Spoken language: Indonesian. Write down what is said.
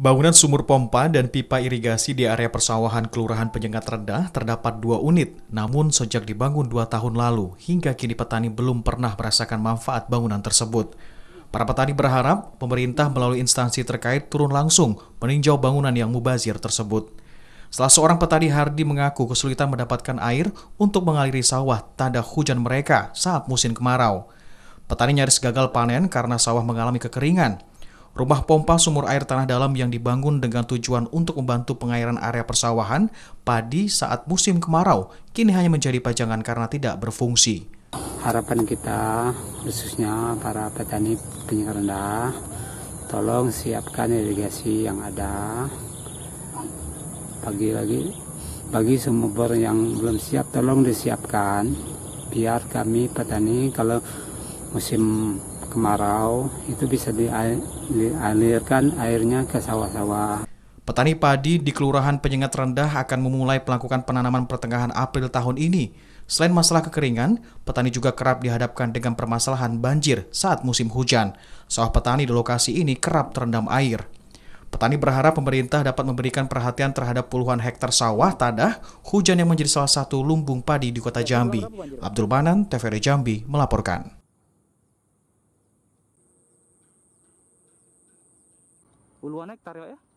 Bangunan sumur pompa dan pipa irigasi di area persawahan Kelurahan Penyengat Rendah terdapat dua unit, namun sejak dibangun dua tahun lalu, hingga kini petani belum pernah merasakan manfaat bangunan tersebut. Para petani berharap pemerintah melalui instansi terkait turun langsung meninjau bangunan yang mubazir tersebut. Salah seorang petani Hardi mengaku kesulitan mendapatkan air untuk mengaliri sawah tanda hujan mereka saat musim kemarau. Petani nyaris gagal panen karena sawah mengalami kekeringan. Rumah pompa sumur air tanah dalam yang dibangun dengan tujuan untuk membantu pengairan area persawahan padi saat musim kemarau kini hanya menjadi pajangan karena tidak berfungsi. Harapan kita khususnya para petani penyangga rendah tolong siapkan irigasi yang ada pagi lagi bagi sumber yang belum siap tolong disiapkan biar kami petani kalau musim kemarau itu bisa dialirkan airnya ke sawah-sawah. Petani padi di Kelurahan Penyengat Rendah akan memulai melakukan penanaman pertengahan April tahun ini. Selain masalah kekeringan, petani juga kerap dihadapkan dengan permasalahan banjir saat musim hujan. Sawah petani di lokasi ini kerap terendam air. Petani berharap pemerintah dapat memberikan perhatian terhadap puluhan hektar sawah tadah hujan yang menjadi salah satu lumbung padi di kota Jambi. Abdul Banan, TVRI Jambi, melaporkan. puluhan hektar ya, ya?